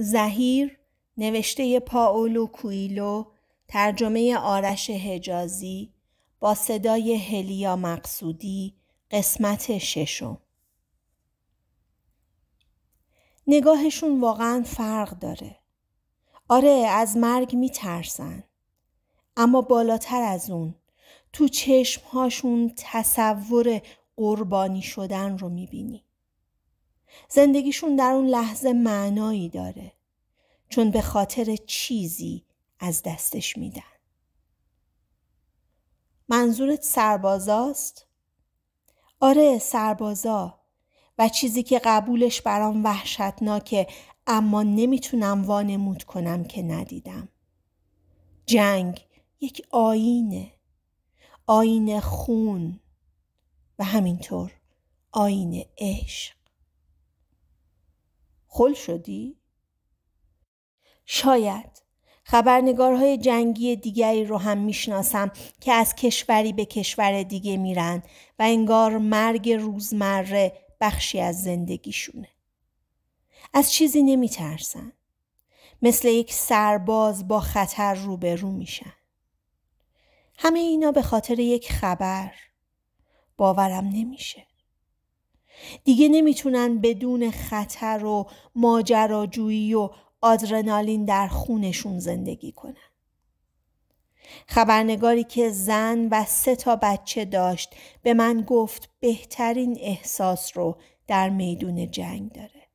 زهیر نوشته پاولو کویلو ترجمه آرش حجازی با صدای هلیا مقصودی قسمت ششم نگاهشون واقعا فرق داره آره از مرگ میترسن اما بالاتر از اون تو چشمهاشون تصور قربانی شدن رو میبینی زندگیشون در اون لحظه معنایی داره چون به خاطر چیزی از دستش میدن منظورت سربازاست؟ آره سربازا و چیزی که قبولش برام وحشتناکه اما نمیتونم وانمود کنم که ندیدم جنگ یک آینه آینه خون و همینطور آینه عشق خل شدی؟ شاید خبرنگارهای جنگی دیگری رو هم میشناسم که از کشوری به کشور دیگه میرن و انگار مرگ روزمره بخشی از زندگیشونه. از چیزی نمیترسن. مثل یک سرباز با خطر روبرو میشن. همه اینا به خاطر یک خبر باورم نمیشه. دیگه نمیتونن بدون خطر و ماجراجویی و آدرنالین در خونشون زندگی کنن. خبرنگاری که زن و سه تا بچه داشت به من گفت بهترین احساس رو در میدون جنگ داره.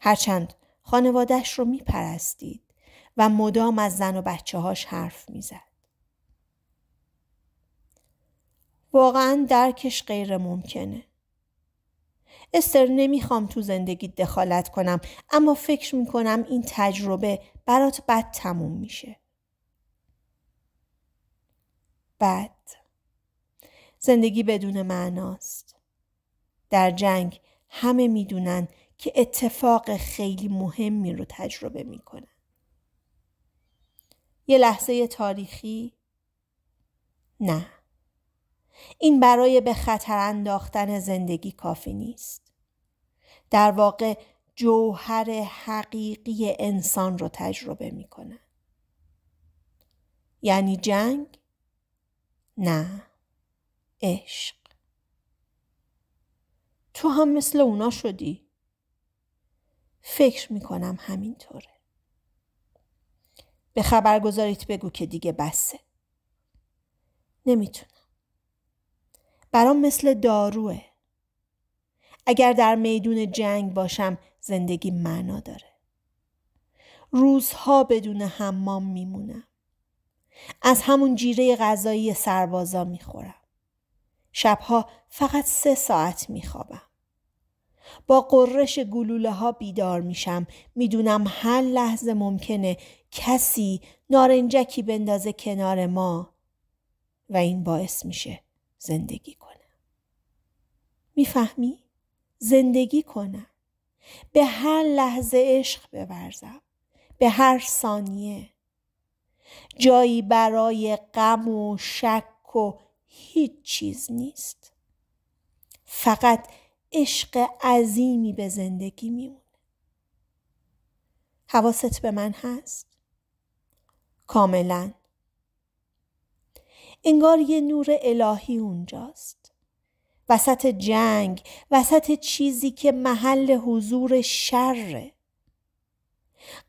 هرچند خانوادهش رو میپرستید و مدام از زن و بچه هاش حرف میزد. واقعا درکش غیر ممکنه. استر نمیخوام تو زندگی دخالت کنم اما فکر میکنم این تجربه برات بد تموم میشه. بد زندگی بدون معناست. در جنگ همه میدونن که اتفاق خیلی مهمی رو تجربه میکنن. یه لحظه تاریخی؟ نه. این برای به خطر انداختن زندگی کافی نیست. در واقع جوهر حقیقی انسان رو تجربه میکنن یعنی جنگ نه عشق تو هم مثل اونا شدی فکر میکنم همینطوره به خبرگزاریت بگو که دیگه بسه نمیتونم برام مثل داروه اگر در میدون جنگ باشم زندگی معنا داره. روزها بدون حمام میمونم. از همون جیره غذایی سربازا میخورم. شبها فقط سه ساعت میخوابم. با قررش گلوله ها بیدار میشم میدونم هر لحظه ممکنه کسی نارنجکی بندازه کنار ما و این باعث میشه زندگی کنم میفهمی؟ زندگی کنم به هر لحظه عشق بورزم به هر ثانیه جایی برای غم و شک و هیچ چیز نیست فقط عشق عظیمی به زندگی میمونه حواست به من هست کاملا انگار یه نور الهی اونجاست وسط جنگ وسط چیزی که محل حضور شره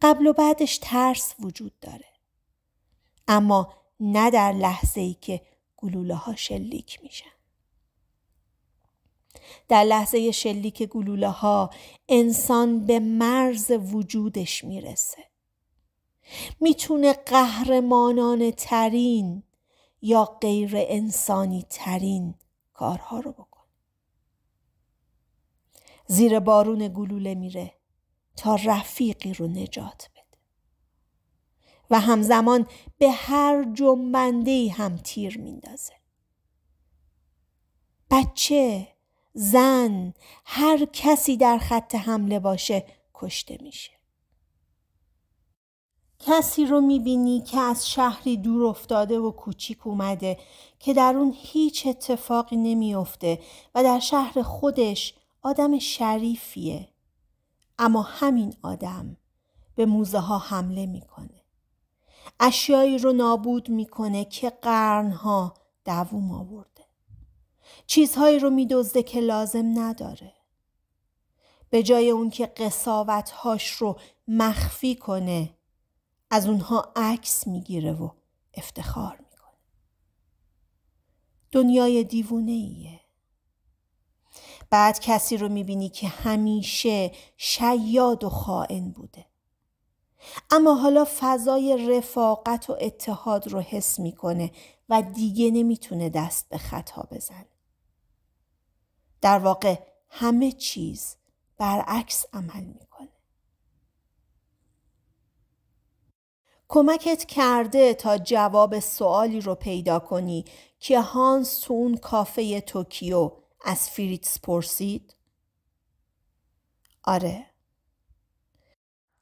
قبل و بعدش ترس وجود داره اما نه در لحظه ای که گلوله ها شلیک میشن در لحظه شلیک گلوله ها انسان به مرز وجودش میرسه میتونه قهرمانان ترین یا غیر انسانی ترین کارها رو بکنه زیر بارون گلوله میره تا رفیقی رو نجات بده و همزمان به هر جنبنده هم تیر میندازه بچه زن هر کسی در خط حمله باشه کشته میشه کسی رو میبینی که از شهری دور افتاده و کوچیک اومده که در اون هیچ اتفاقی نمیافته و در شهر خودش آدم شریفیه اما همین آدم به موزه ها حمله میکنه اشیایی رو نابود میکنه که قرنها دووم آورده چیزهایی رو میدزده که لازم نداره به جای اون که هاش رو مخفی کنه از اونها عکس میگیره و افتخار میکنه دنیای دیوونه ایه بعد کسی رو میبینی که همیشه شیاد و خائن بوده اما حالا فضای رفاقت و اتحاد رو حس میکنه و دیگه نمیتونه دست به خطا بزنه در واقع همه چیز برعکس عمل میکنه کمکت کرده تا جواب سوالی رو پیدا کنی که هانس تو اون کافه توکیو از فریتز پرسید آره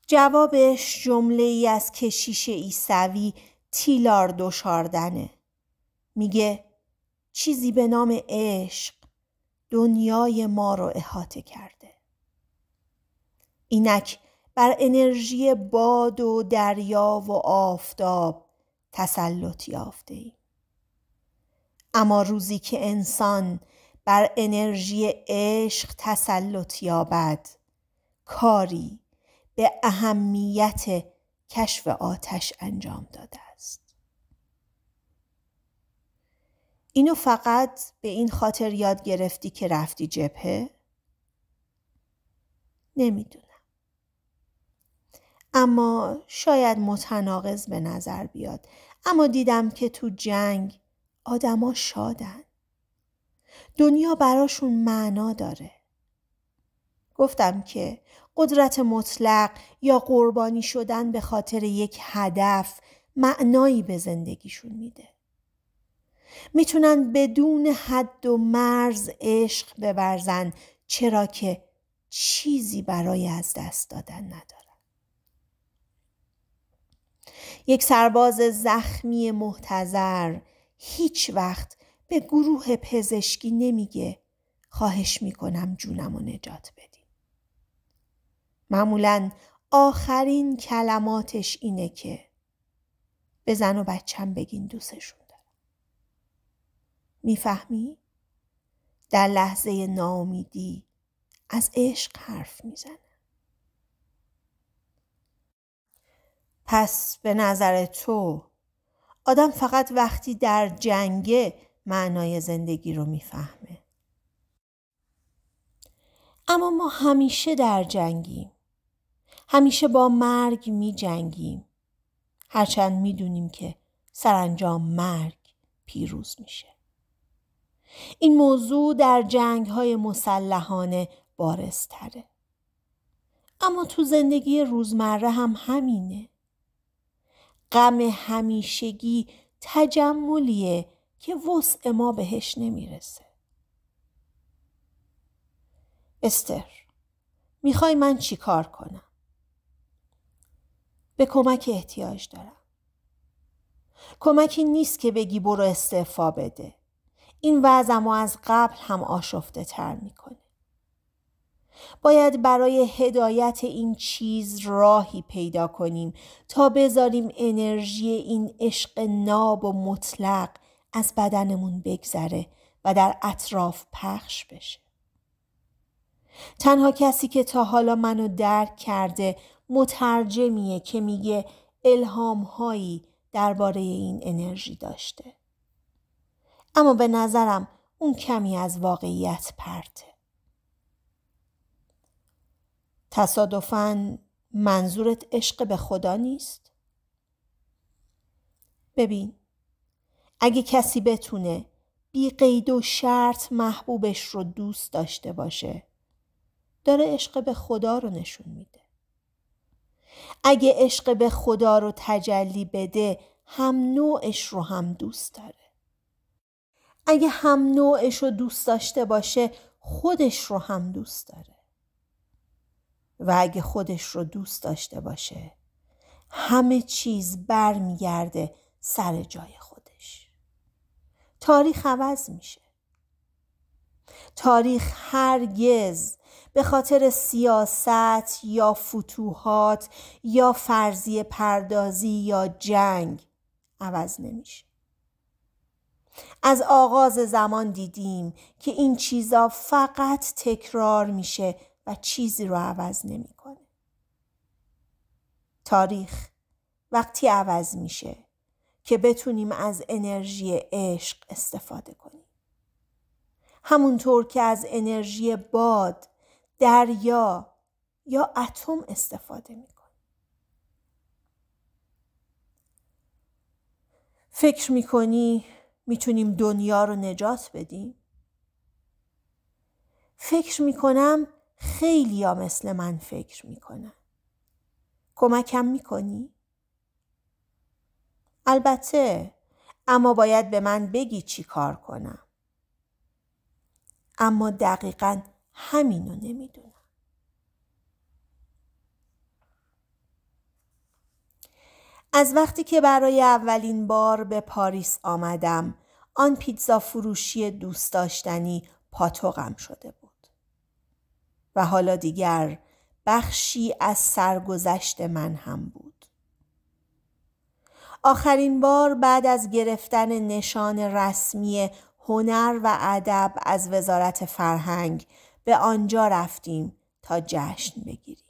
جوابش جمله ای از کشیش ایسوی تیلار دوشاردنه میگه چیزی به نام عشق دنیای ما رو احاطه کرده اینک بر انرژی باد و دریا و آفتاب تسلط یافته ای. اما روزی که انسان بر انرژی عشق تسلط یابد کاری به اهمیت کشف آتش انجام داده است اینو فقط به این خاطر یاد گرفتی که رفتی جبهه نمیدونم اما شاید متناقض به نظر بیاد اما دیدم که تو جنگ آدما شادند دنیا براشون معنا داره. گفتم که قدرت مطلق یا قربانی شدن به خاطر یک هدف معنایی به زندگیشون میده. میتونن بدون حد و مرز عشق ببرزن چرا که چیزی برای از دست دادن ندارن. یک سرباز زخمی محتظر هیچ وقت به گروه پزشکی نمیگه خواهش میکنم جونم و نجات بدیم معمولا آخرین کلماتش اینه که به زن و بچم بگین دوستشون دارم. میفهمی؟ در لحظه ناامیدی از عشق حرف میزنه. پس به نظر تو آدم فقط وقتی در جنگه معنای زندگی رو میفهمه. اما ما همیشه در جنگیم. همیشه با مرگ می جنگیم. هرچند می دونیم که سرانجام مرگ پیروز میشه. این موضوع در جنگ های مسلحانه بارستره اما تو زندگی روزمره هم همینه. غم همیشگی تجملیه که وسع ما بهش نمیرسه استر میخوای من چی کار کنم به کمک احتیاج دارم کمکی نیست که بگی برو استعفا بده این ما از قبل هم آشفته تر میکنه باید برای هدایت این چیز راهی پیدا کنیم تا بذاریم انرژی این عشق ناب و مطلق از بدنمون بگذره و در اطراف پخش بشه. تنها کسی که تا حالا منو درک کرده مترجمیه که میگه الهام هایی درباره این انرژی داشته. اما به نظرم اون کمی از واقعیت پرته. تصادفاً منظورت عشق به خدا نیست؟ ببین اگه کسی بتونه بی قید و شرط محبوبش رو دوست داشته باشه داره عشق به خدا رو نشون میده اگه عشق به خدا رو تجلی بده هم نوعش رو هم دوست داره اگه هم نوعش رو دوست داشته باشه خودش رو هم دوست داره و اگه خودش رو دوست داشته باشه همه چیز برمیگرده سر جای خود تاریخ عوض میشه تاریخ هرگز به خاطر سیاست یا فتوحات یا فرضی پردازی یا جنگ عوض نمیشه از آغاز زمان دیدیم که این چیزا فقط تکرار میشه و چیزی رو عوض نمیکنه تاریخ وقتی عوض میشه که بتونیم از انرژی عشق استفاده کنیم. همونطور که از انرژی باد، دریا یا اتم استفاده می فکر میکنی میتونیم دنیا رو نجات بدیم؟ فکر میکنم خیلی ها مثل من فکر میکنن. کمکم میکنی؟ البته اما باید به من بگی چی کار کنم. اما دقیقا همینو نمیدونم. از وقتی که برای اولین بار به پاریس آمدم آن پیتزا فروشی دوست داشتنی پاتوقم شده بود و حالا دیگر بخشی از سرگذشت من هم بود آخرین بار بعد از گرفتن نشان رسمی هنر و ادب از وزارت فرهنگ به آنجا رفتیم تا جشن بگیریم.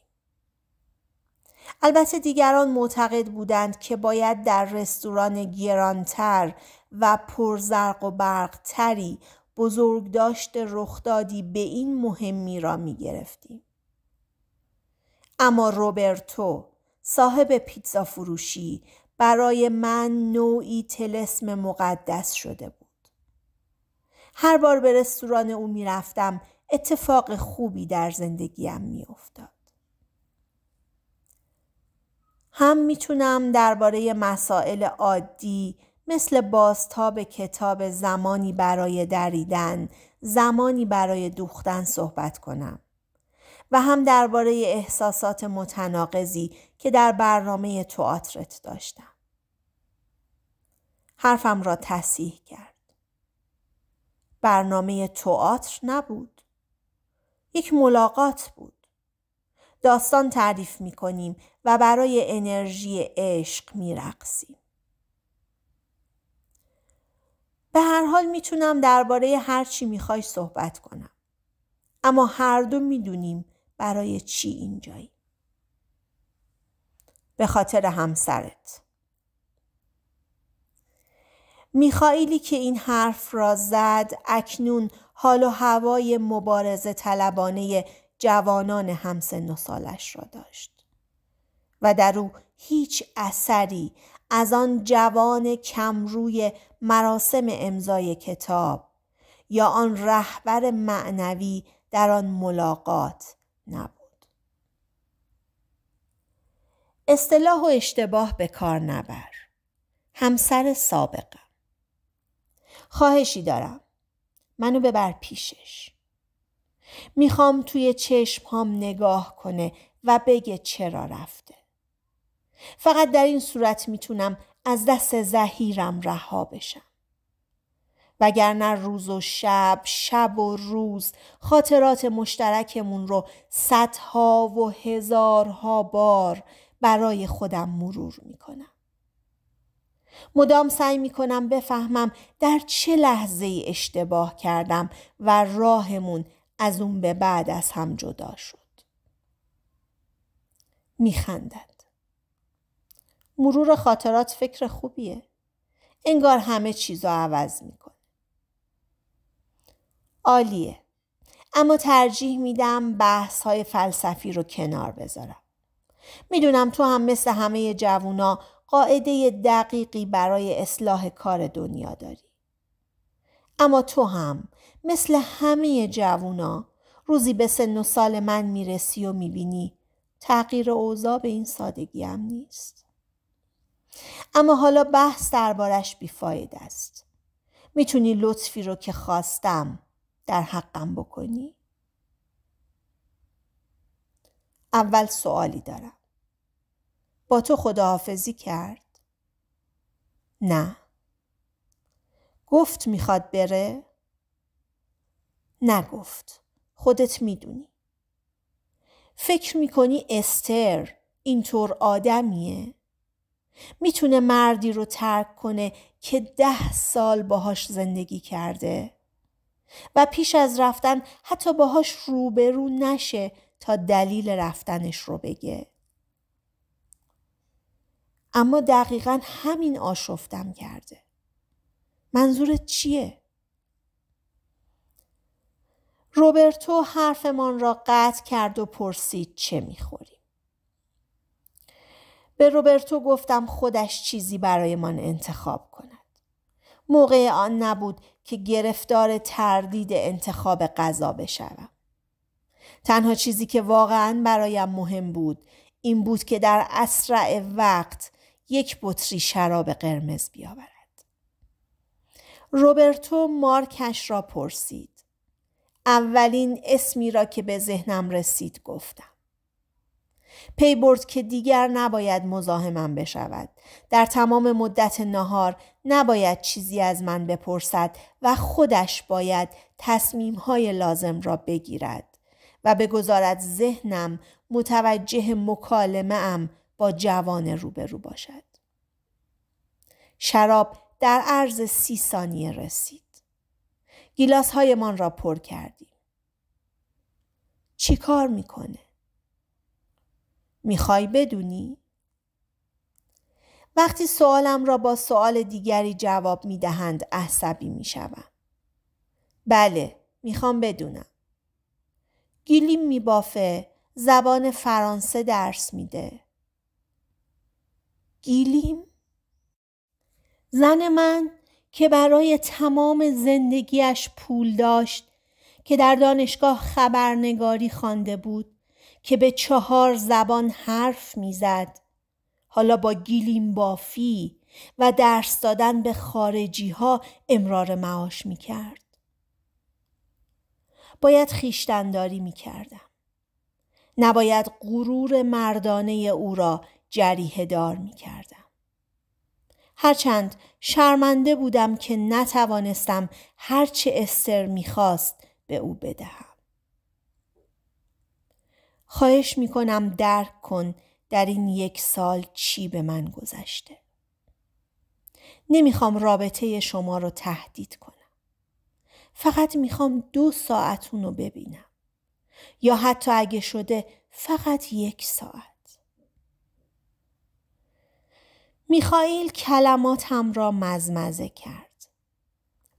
البته دیگران معتقد بودند که باید در رستوران گرانتر و پرزرق و برقتری بزرگداشت رخدادی به این مهمی را می گرفتیم. اما روبرتو صاحب پیتزا فروشی برای من نوعی تلسم مقدس شده بود. هر بار به رستوران او میرفتم اتفاق خوبی در زندگیم افتاد هم میتونم درباره مسائل عادی مثل بازتاب کتاب زمانی برای دریدن، زمانی برای دوختن صحبت کنم و هم درباره احساسات متناقضی که در برنامه تئاترت داشتم. حرفم را تصیح کرد. برنامه تئاتر نبود. یک ملاقات بود. داستان تعریف می کنیم و برای انرژی عشق می رقصیم. به هر حال میتونم درباره هر چی میخوای صحبت کنم. اما هر دو میدونیم برای چی اینجایی. به خاطر همسرت میخائیلی که این حرف را زد اکنون حال و هوای مبارزه طلبانه جوانان همسن و سالش را داشت و در او هیچ اثری از آن جوان کمروی مراسم امضای کتاب یا آن رهبر معنوی در آن ملاقات نبود اصطلاح و اشتباه به کار نبر. همسر سابقم. خواهشی دارم. منو ببر پیشش. میخوام توی چشم هام نگاه کنه و بگه چرا رفته. فقط در این صورت میتونم از دست زهیرم رها بشم. وگرنه روز و شب، شب و روز خاطرات مشترکمون رو صدها و هزارها بار برای خودم مرور می مدام سعی می کنم بفهمم در چه لحظه ای اشتباه کردم و راهمون از اون به بعد از هم جدا شد. می خندد. مرور خاطرات فکر خوبیه. انگار همه چیزا عوض میکنه. عالیه. اما ترجیح میدم بحث های فلسفی رو کنار بذارم. میدونم تو هم مثل همه جوونا قاعده دقیقی برای اصلاح کار دنیا داری. اما تو هم مثل همه جوونا روزی به سن و سال من میرسی و میبینی تغییر اوضاع به این سادگی هم نیست. اما حالا بحث دربارش بیفاید است. میتونی لطفی رو که خواستم در حقم بکنی؟ اول سوالی دارم. با تو خداحافظی کرد؟ نه. گفت میخواد بره؟ نگفت. خودت میدونی. فکر میکنی استر اینطور آدمیه؟ میتونه مردی رو ترک کنه که ده سال باهاش زندگی کرده و پیش از رفتن حتی باهاش روبرو نشه تا دلیل رفتنش رو بگه اما دقیقا همین آشفتم کرده منظورت چیه؟ روبرتو حرفمان را قطع کرد و پرسید چه میخوریم. به روبرتو گفتم خودش چیزی برایمان انتخاب کند. موقع آن نبود که گرفتار تردید انتخاب غذا بشوم. تنها چیزی که واقعا برایم مهم بود این بود که در اسرع وقت یک بطری شراب قرمز بیاورد. روبرتو مارکش را پرسید. اولین اسمی را که به ذهنم رسید گفتم. پی برد که دیگر نباید مزاحمم بشود. در تمام مدت نهار نباید چیزی از من بپرسد و خودش باید تصمیم های لازم را بگیرد. و بگذارد ذهنم متوجه مکالمه ام با جوان روبرو باشد. شراب در عرض سی ثانیه رسید. گیلاس من را پر کردیم. چی کار میکنه؟ میخوای بدونی؟ وقتی سوالم را با سوال دیگری جواب میدهند عصبی میشوم. بله، میخوام بدونم. گیلیم میبافه زبان فرانسه درس میده گیلیم زن من که برای تمام زندگیش پول داشت که در دانشگاه خبرنگاری خوانده بود که به چهار زبان حرف میزد حالا با گیلیم بافی و درس دادن به خارجی ها امرار معاش میکرد. باید خیشتنداری می کردم. نباید غرور مردانه او را جریه دار می کردم. هرچند شرمنده بودم که نتوانستم هرچه استر خواست به او بدهم. خواهش می کنم درک کن در این یک سال چی به من گذشته. خوام رابطه شما رو تهدید کنم. فقط میخوام دو ساعتون رو ببینم یا حتی اگه شده فقط یک ساعت میخائیل کلماتم را مزمزه کرد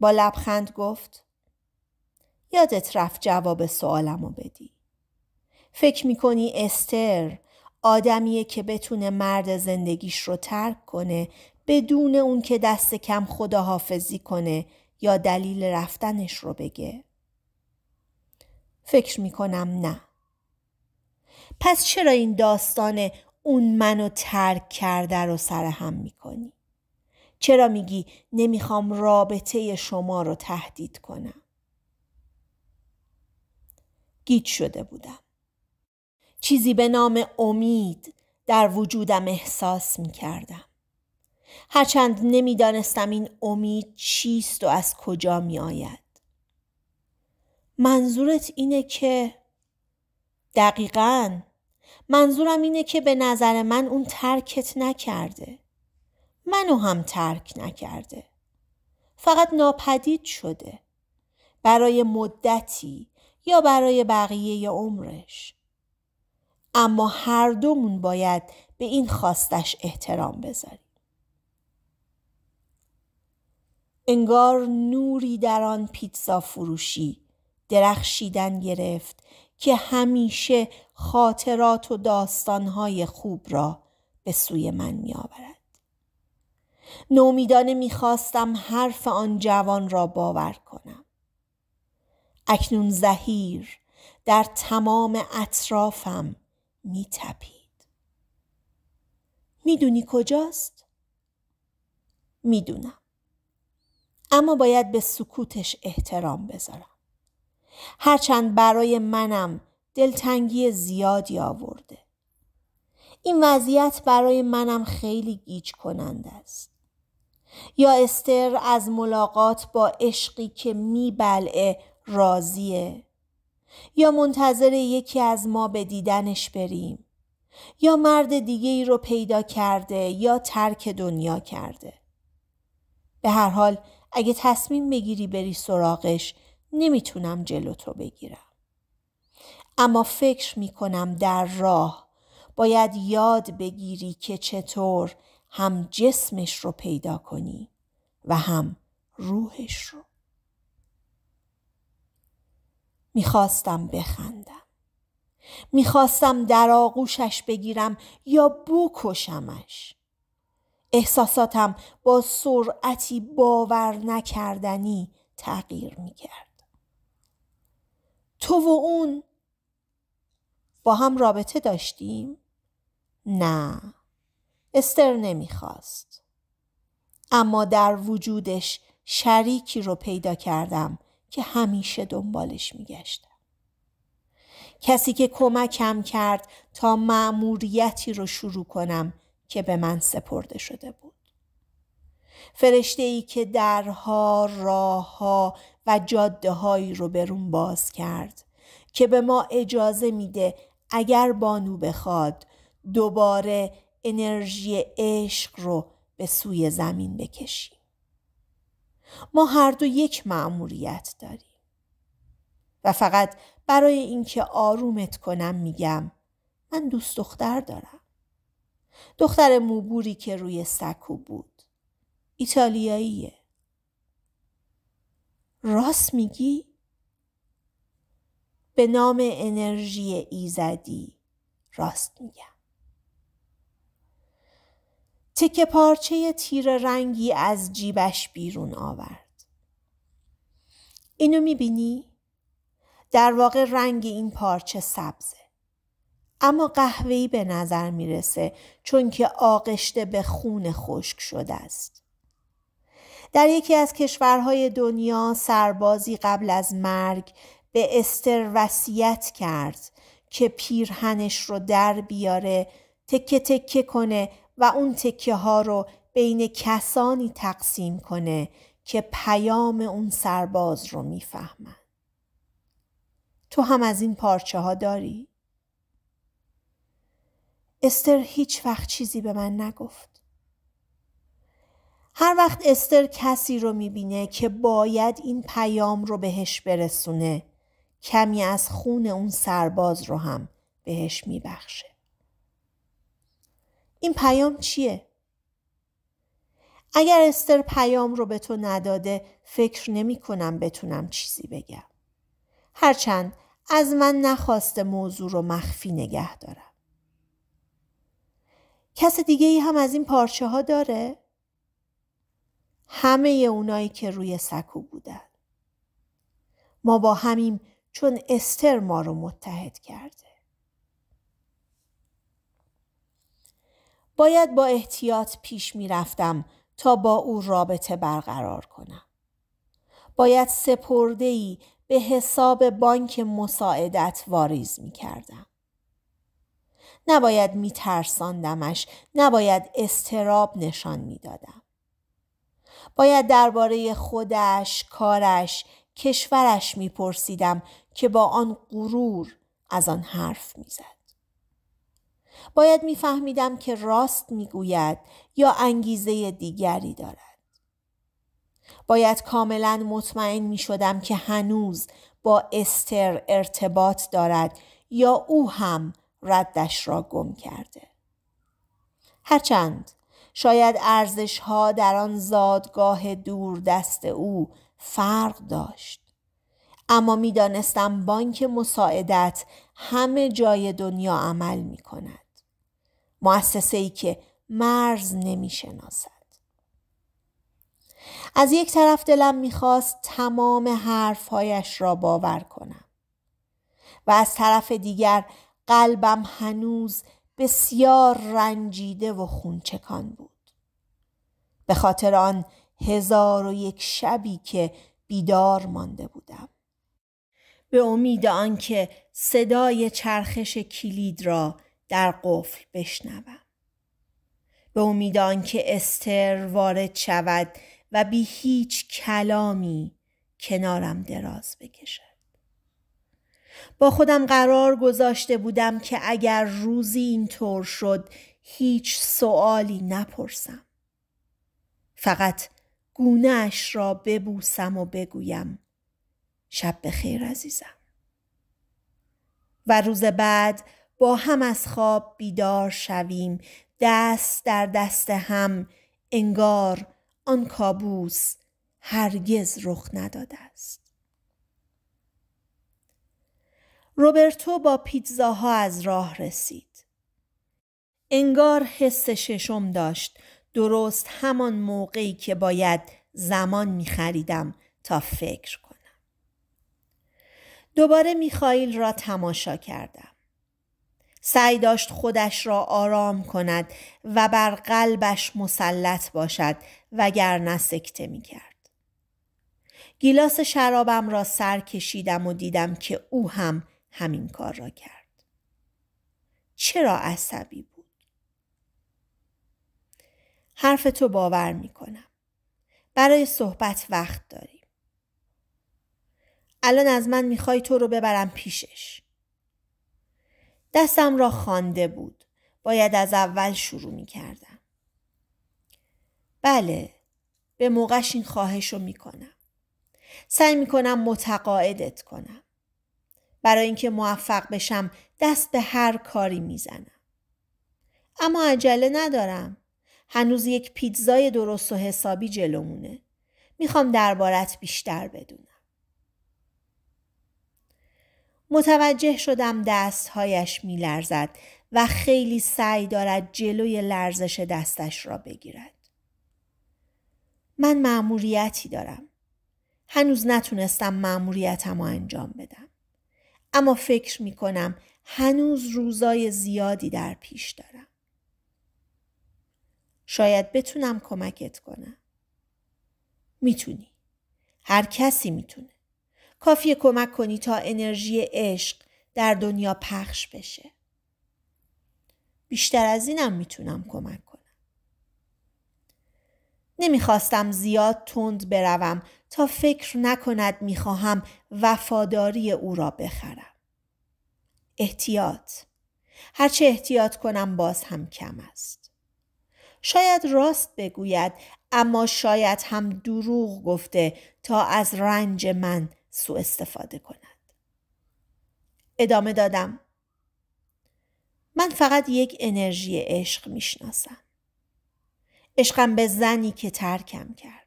با لبخند گفت یادت رفت جواب سوالم رو بدی فکر میکنی استر آدمیه که بتونه مرد زندگیش رو ترک کنه بدون اون که دست کم خداحافظی کنه یا دلیل رفتنش رو بگه؟ فکر می کنم نه. پس چرا این داستان اون منو ترک کرده رو سرهم می کنی؟ چرا میگی نمیخوام رابطه شما رو تهدید کنم؟ گیج شده بودم. چیزی به نام امید در وجودم احساس میکردم هرچند نمیدانستم این امید چیست و از کجا می آید. منظورت اینه که دقیقا منظورم اینه که به نظر من اون ترکت نکرده. منو هم ترک نکرده. فقط ناپدید شده. برای مدتی یا برای بقیه عمرش. اما هر دومون باید به این خواستش احترام بذاریم. انگار نوری در آن پیتزا فروشی درخشیدن گرفت که همیشه خاطرات و داستانهای خوب را به سوی من می آورد. نومیدانه میخواستم حرف آن جوان را باور کنم. اکنون زهیر در تمام اطرافم می تپید. میدونی کجاست؟ میدونم. اما باید به سکوتش احترام بذارم. هرچند برای منم دلتنگی زیادی آورده. این وضعیت برای منم خیلی گیج کننده است. یا استر از ملاقات با عشقی که میبلعه راضیه یا منتظر یکی از ما به دیدنش بریم یا مرد دیگه ای رو پیدا کرده یا ترک دنیا کرده به هر حال اگه تصمیم بگیری بری سراغش نمیتونم جلو تو بگیرم. اما فکر میکنم در راه باید یاد بگیری که چطور هم جسمش رو پیدا کنی و هم روحش رو. میخواستم بخندم. میخواستم در آغوشش بگیرم یا بکشمش. احساساتم با سرعتی باور نکردنی تغییر می کرد. تو و اون با هم رابطه داشتیم؟ نه استر خواست اما در وجودش شریکی رو پیدا کردم که همیشه دنبالش میگشتم کسی که کمکم کرد تا مأموریتی رو شروع کنم که به من سپرده شده بود. فرشته ای که درها، راهها و جاده هایی رو برون باز کرد که به ما اجازه میده اگر بانو بخواد دوباره انرژی عشق رو به سوی زمین بکشیم. ما هر دو یک مأموریت داریم. و فقط برای اینکه آرومت کنم میگم من دوست دختر دارم. دختر موبوری که روی سکو بود. ایتالیاییه. راست میگی؟ به نام انرژی ایزدی راست میگم. تکه پارچه تیر رنگی از جیبش بیرون آورد. اینو میبینی؟ در واقع رنگ این پارچه سبزه. اما قهوه‌ای به نظر میرسه چون که آغشته به خون خشک شده است. در یکی از کشورهای دنیا سربازی قبل از مرگ به استر وصیت کرد که پیرهنش رو در بیاره تکه تکه کنه و اون تکه ها رو بین کسانی تقسیم کنه که پیام اون سرباز رو میفهمن. تو هم از این پارچه ها داری؟ استر هیچ وقت چیزی به من نگفت. هر وقت استر کسی رو میبینه که باید این پیام رو بهش برسونه کمی از خون اون سرباز رو هم بهش میبخشه. این پیام چیه؟ اگر استر پیام رو به تو نداده فکر نمی کنم بتونم چیزی بگم. هرچند از من نخواسته موضوع رو مخفی نگه دارم. کس دیگه ای هم از این پارچه ها داره؟ همه اونایی که روی سکو بودن. ما با همیم چون استر ما رو متحد کرده. باید با احتیاط پیش می رفتم تا با او رابطه برقرار کنم. باید سپرده ای به حساب بانک مساعدت واریز می کردم. نباید میترساندمش نباید استراب نشان میدادم باید درباره خودش کارش کشورش میپرسیدم که با آن غرور از آن حرف میزد باید میفهمیدم که راست میگوید یا انگیزه دیگری دارد باید کاملا مطمئن می که هنوز با استر ارتباط دارد یا او هم ردش را گم کرده هرچند شاید ارزش ها در آن زادگاه دور دست او فرق داشت اما میدانستم بانک مساعدت همه جای دنیا عمل می کند مؤسسه ای که مرز نمی شناسد. از یک طرف دلم میخواست تمام حرفهایش را باور کنم و از طرف دیگر قلبم هنوز بسیار رنجیده و خونچکان بود به خاطر آن هزار و یک شبی که بیدار مانده بودم به امید آنکه صدای چرخش کلید را در قفل بشنوم به امید آنکه استر وارد شود و بی هیچ کلامی کنارم دراز بکشد با خودم قرار گذاشته بودم که اگر روزی این طور شد هیچ سوالی نپرسم. فقط گونهش را ببوسم و بگویم شب بخیر عزیزم. و روز بعد با هم از خواب بیدار شویم دست در دست هم انگار آن کابوس هرگز رخ نداده است. روبرتو با پیتزاها از راه رسید. انگار حس ششم داشت درست همان موقعی که باید زمان می خریدم تا فکر کنم. دوباره میخائیل را تماشا کردم. سعی داشت خودش را آرام کند و بر قلبش مسلط باشد وگرنه سکته می کرد. گیلاس شرابم را سر کشیدم و دیدم که او هم همین کار را کرد. چرا عصبی بود؟ حرف تو باور می کنم. برای صحبت وقت داریم. الان از من میخوای تو رو ببرم پیشش. دستم را خوانده بود. باید از اول شروع می کردم. بله به موقعش این خواهش رو می کنم. سعی می کنم متقاعدت کنم. برای اینکه موفق بشم دست به هر کاری میزنم. اما عجله ندارم. هنوز یک پیتزای درست و حسابی جلومونه. میخوام دربارت بیشتر بدونم. متوجه شدم دستهایش میلرزد و خیلی سعی دارد جلوی لرزش دستش را بگیرد. من مأموریتی دارم. هنوز نتونستم معموریتم را انجام بدم. اما فکر می کنم هنوز روزای زیادی در پیش دارم. شاید بتونم کمکت کنم. میتونی. هر کسی میتونه. کافیه کمک کنی تا انرژی عشق در دنیا پخش بشه. بیشتر از اینم میتونم کمک کنم. نمیخواستم زیاد تند بروم تا فکر نکند میخواهم وفاداری او را بخرم. احتیاط هرچه احتیاط کنم باز هم کم است. شاید راست بگوید اما شاید هم دروغ گفته تا از رنج من سو استفاده کند. ادامه دادم. من فقط یک انرژی عشق میشناسم. عشقم به زنی که ترکم کرد.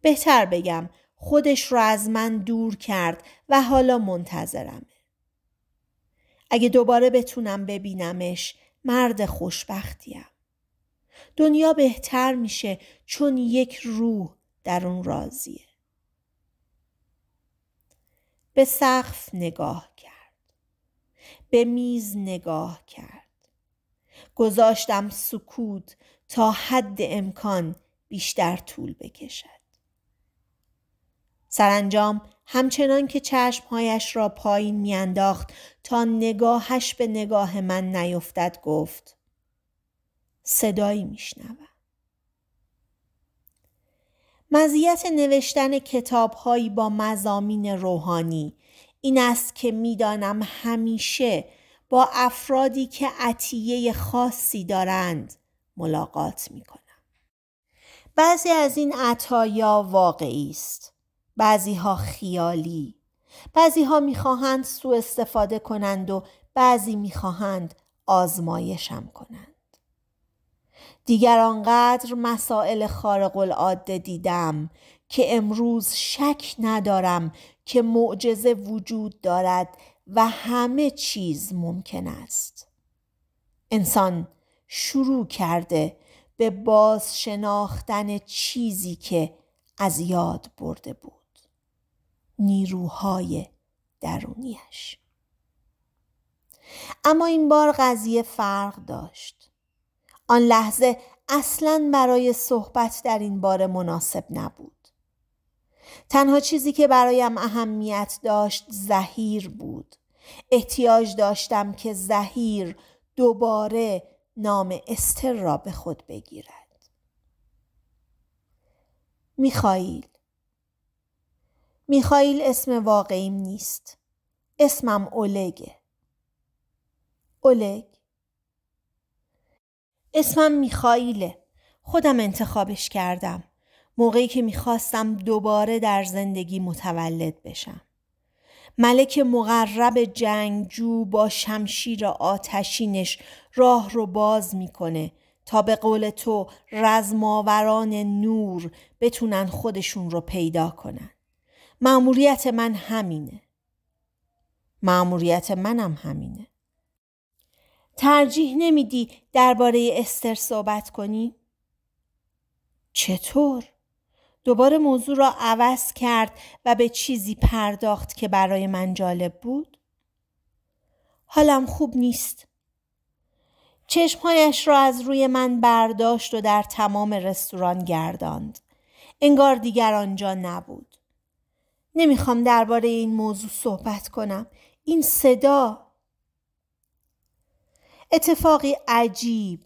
بهتر بگم خودش رو از من دور کرد و حالا منتظرمه. اگه دوباره بتونم ببینمش مرد خوشبختیم. دنیا بهتر میشه چون یک روح در اون راضیه. به سقف نگاه کرد. به میز نگاه کرد. گذاشتم سکوت تا حد امکان بیشتر طول بکشد. سرانجام همچنان که چشمهایش را پایین میانداخت تا نگاهش به نگاه من نیفتد گفت صدایی میشنوم مزیت نوشتن کتابهایی با مزامین روحانی این است که میدانم همیشه با افرادی که عطیه خاصی دارند ملاقات می کنم. بعضی از این عطایا واقعی است. بعضی ها خیالی. بعضی ها میخواهند سوء استفاده کنند و بعضی میخواهند آزمایشم کنند. دیگر آنقدر مسائل خارق العاده دیدم که امروز شک ندارم که معجزه وجود دارد و همه چیز ممکن است. انسان شروع کرده به باز شناختن چیزی که از یاد برده بود نیروهای درونیش اما این بار قضیه فرق داشت آن لحظه اصلا برای صحبت در این بار مناسب نبود تنها چیزی که برایم اهمیت داشت زهیر بود احتیاج داشتم که زهیر دوباره نام استر را به خود بگیرد میخائیل میخائیل اسم واقعیم نیست اسمم اولگه اولگ اسمم میخائیله خودم انتخابش کردم موقعی که میخواستم دوباره در زندگی متولد بشم ملک مقرب جنگجو با شمشیر آتشینش راه رو باز میکنه تا به قول تو رزماوران نور بتونن خودشون رو پیدا کنن. معموریت من همینه. معموریت منم همینه. ترجیح نمیدی درباره استر صحبت کنی؟ چطور؟ دوباره موضوع را عوض کرد و به چیزی پرداخت که برای من جالب بود؟ حالم خوب نیست. چشمهایش را از روی من برداشت و در تمام رستوران گرداند. انگار دیگر آنجا نبود. نمیخوام درباره این موضوع صحبت کنم. این صدا اتفاقی عجیب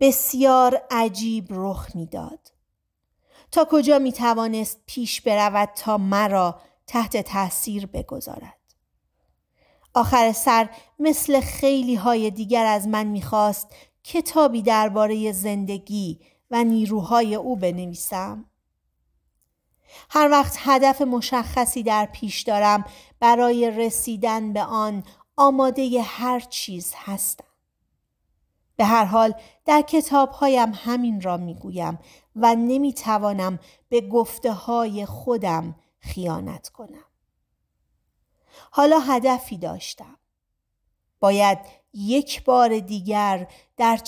بسیار عجیب رخ میداد تا کجا می توانست پیش برود تا مرا تحت تاثیر بگذارد. آخر سر مثل خیلی های دیگر از من میخواست کتابی درباره زندگی و نیروهای او بنویسم. هر وقت هدف مشخصی در پیش دارم برای رسیدن به آن آماده هر چیز هستم. به هر حال در هایم همین را میگویم و نمیتوانم به گفته های خودم خیانت کنم. حالا هدفی داشتم. باید یک بار دیگر در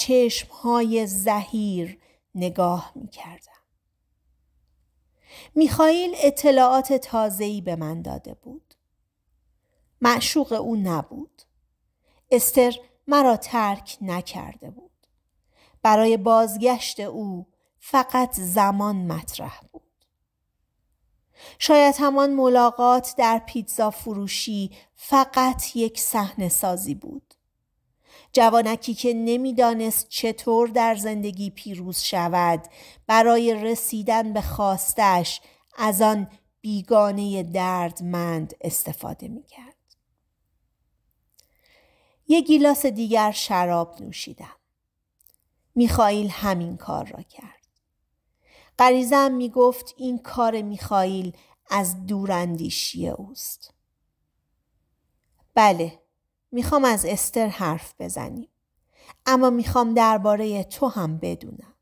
های زهیر نگاه می کردم. میخائیل اطلاعات تازه‌ای به من داده بود. معشوق او نبود. استر مرا ترک نکرده بود. برای بازگشت او فقط زمان مطرح بود. شاید همان ملاقات در پیتزا فروشی فقط یک صحنه سازی بود. جوانکی که نمیدانست چطور در زندگی پیروز شود برای رسیدن به خواستش از آن بیگانه دردمند استفاده میکرد. یه گیلاس دیگر شراب نوشیدم. میخائیل همین کار را کرد. می میگفت این کار میخائیل از دوراندیشی اوست. بله، میخوام از استر حرف بزنیم. اما میخوام درباره تو هم بدونم.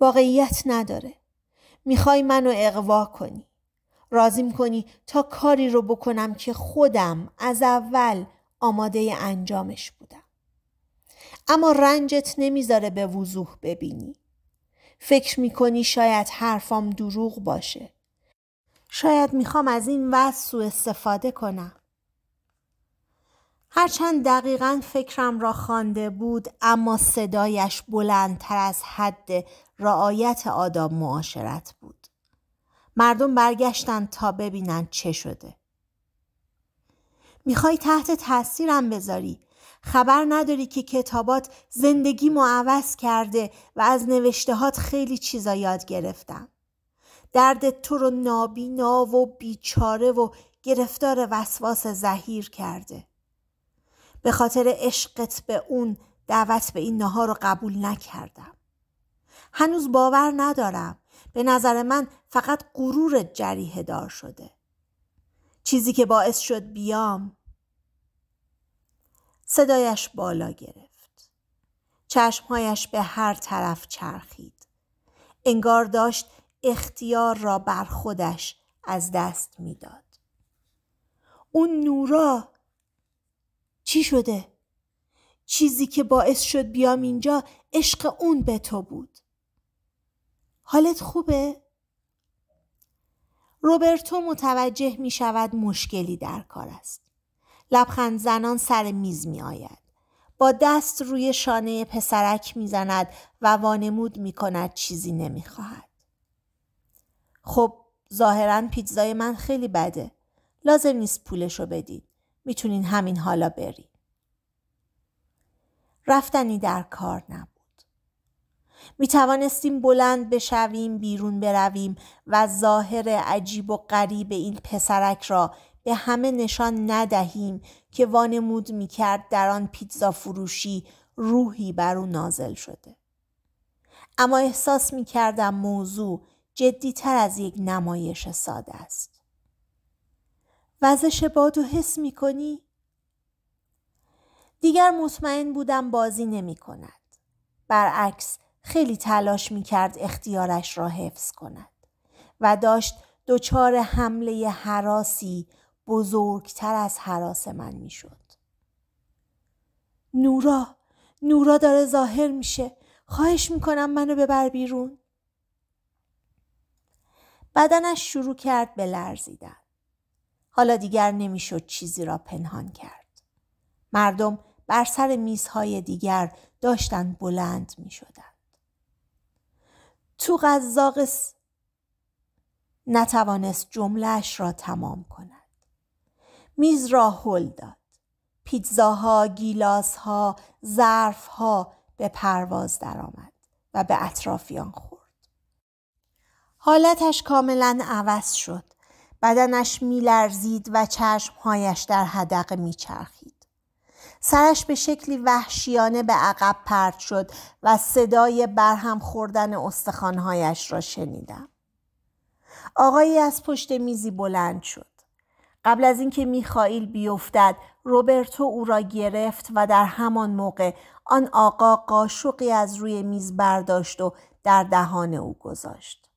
واقعیت نداره. میخوای منو اقوا کنی. رازیم کنی تا کاری رو بکنم که خودم از اول آماده انجامش بودم. اما رنجت نمیذاره به وضوح ببینی. فکر میکنی شاید حرفام دروغ باشه. شاید میخوام از این وضع سو استفاده کنم. هرچند دقیقا فکرم را خوانده بود اما صدایش بلندتر از حد رعایت آداب معاشرت بود. مردم برگشتند تا ببینند چه شده. میخوای تحت تاثیرم بذاری خبر نداری که کتابات زندگی معوض کرده و از نوشتهات خیلی چیزا یاد گرفتم درد تو رو نابینا و بیچاره و گرفتار وسواس زهیر کرده به خاطر عشقت به اون دعوت به این نهار رو قبول نکردم هنوز باور ندارم به نظر من فقط غرورت جریه دار شده چیزی که باعث شد بیام صدایش بالا گرفت چشمهایش به هر طرف چرخید انگار داشت اختیار را بر خودش از دست میداد اون نورا چی شده چیزی که باعث شد بیام اینجا عشق اون به تو بود حالت خوبه روبرتو متوجه می شود مشکلی در کار است. لبخند زنان سر میز می آید. با دست روی شانه پسرک می زند و وانمود می کند چیزی نمی خواهد. خب ظاهرا پیتزای من خیلی بده. لازم نیست پولش پولشو بدید. میتونین همین حالا برید. رفتنی در کار نبود. می توانستیم بلند بشویم بیرون برویم و ظاهر عجیب و غریب این پسرک را به همه نشان ندهیم که وانمود می کرد در آن پیتزا فروشی روحی بر او نازل شده. اما احساس می کردم موضوع تر از یک نمایش ساده است. وزش بادو حس می کنی؟ دیگر مطمئن بودم بازی نمی کند. برعکس خیلی تلاش می کرد اختیارش را حفظ کند و داشت دچار حمله حراسی بزرگتر از حراس من می شد. نورا نورا داره ظاهر میشه خواهش میکنم منو ببر بیرون بدنش شروع کرد به لرزیدن حالا دیگر نمیشد چیزی را پنهان کرد مردم بر سر میزهای دیگر داشتن بلند میشدند تو قزاقس نتوانست جملهش را تمام کند میز را هل داد پیتزاها گیلاسها ظرفها به پرواز درآمد و به اطرافیان خورد حالتش کاملا عوض شد بدنش میلرزید و چشمهایش در هدقه میچرخید سرش به شکلی وحشیانه به عقب پرت شد و صدای برهم خوردن استخوانهایش را شنیدم آقایی از پشت میزی بلند شد قبل از اینکه میخائیل بیفتد روبرتو او را گرفت و در همان موقع آن آقا قاشقی از روی میز برداشت و در دهان او گذاشت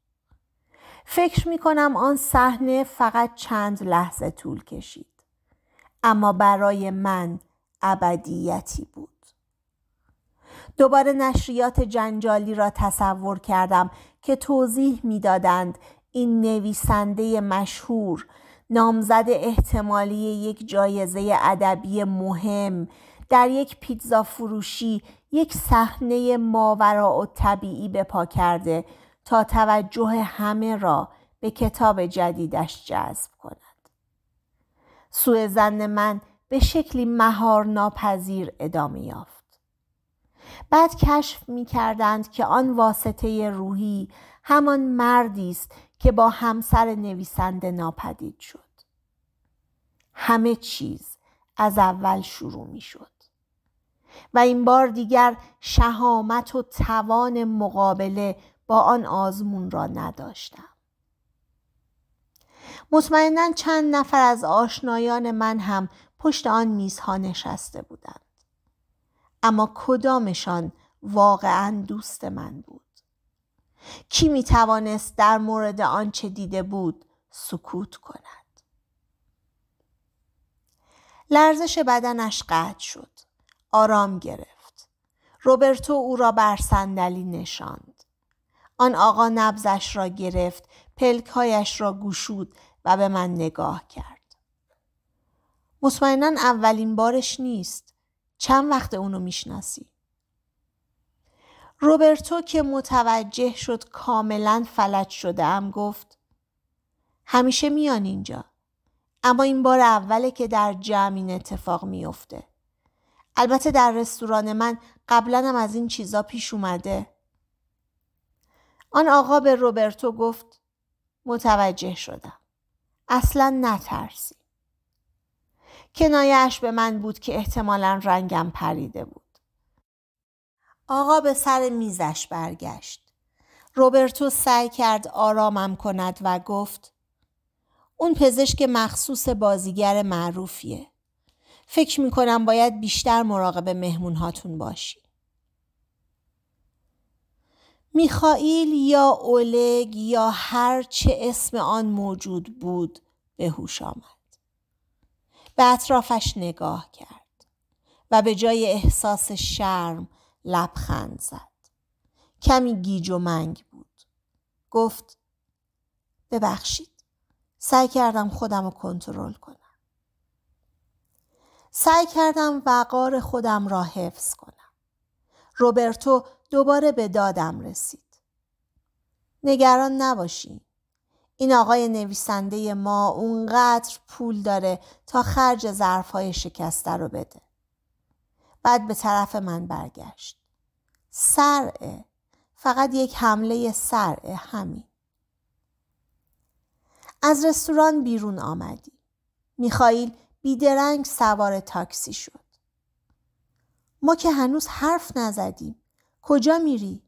فکر می کنم آن صحنه فقط چند لحظه طول کشید اما برای من ابدیتی بود دوباره نشریات جنجالی را تصور کردم که توضیح میدادند این نویسنده مشهور نامزد احتمالی یک جایزه ادبی مهم در یک پیتزا فروشی یک صحنه و طبیعی به پا کرده تا توجه همه را به کتاب جدیدش جذب کند. سوء زن من به شکلی مهار ناپذیر ادامه یافت. بعد کشف می کردند که آن واسطه روحی همان مردی است که با همسر نویسنده ناپدید شد. همه چیز از اول شروع می شد. و این بار دیگر شهامت و توان مقابله با آن آزمون را نداشتم. مطمئنا چند نفر از آشنایان من هم پشت آن میزها نشسته بودند اما کدامشان واقعا دوست من بود کی می توانست در مورد آنچه دیده بود سکوت کند لرزش بدنش قطع شد آرام گرفت روبرتو او را بر صندلی نشاند آن آقا نبزش را گرفت پلکهایش را گوشود و به من نگاه کرد مطمئنا اولین بارش نیست چند وقت اونو میشناسی روبرتو که متوجه شد کاملا فلج شده ام گفت همیشه میان اینجا اما این بار اوله که در جمع این اتفاق میافته. البته در رستوران من قبلا هم از این چیزا پیش اومده. آن آقا به روبرتو گفت متوجه شدم. اصلا نترسی. کنایش به من بود که احتمالا رنگم پریده بود. آقا به سر میزش برگشت. روبرتو سعی کرد آرامم کند و گفت اون پزشک مخصوص بازیگر معروفیه. فکر میکنم باید بیشتر مراقب مهمونهاتون باشی. میخائیل یا اولگ یا هر چه اسم آن موجود بود به هوش آمد. به اطرافش نگاه کرد و به جای احساس شرم لبخند زد. کمی گیج و منگ بود. گفت ببخشید. سعی کردم خودم رو کنترل کنم. سعی کردم وقار خودم را حفظ کنم. روبرتو دوباره به دادم رسید. نگران نباشین. این آقای نویسنده ما اونقدر پول داره تا خرج ظرفهای شکسته رو بده. بعد به طرف من برگشت. سرعه. فقط یک حمله سرعه همین. از رستوران بیرون آمدی. میخائیل بیدرنگ سوار تاکسی شد. ما که هنوز حرف نزدیم. کجا میری؟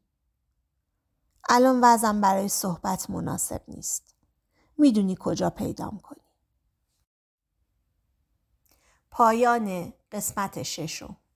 الان وزم برای صحبت مناسب نیست. میدونی کجا پیدام کنی. پایان قسمت ششم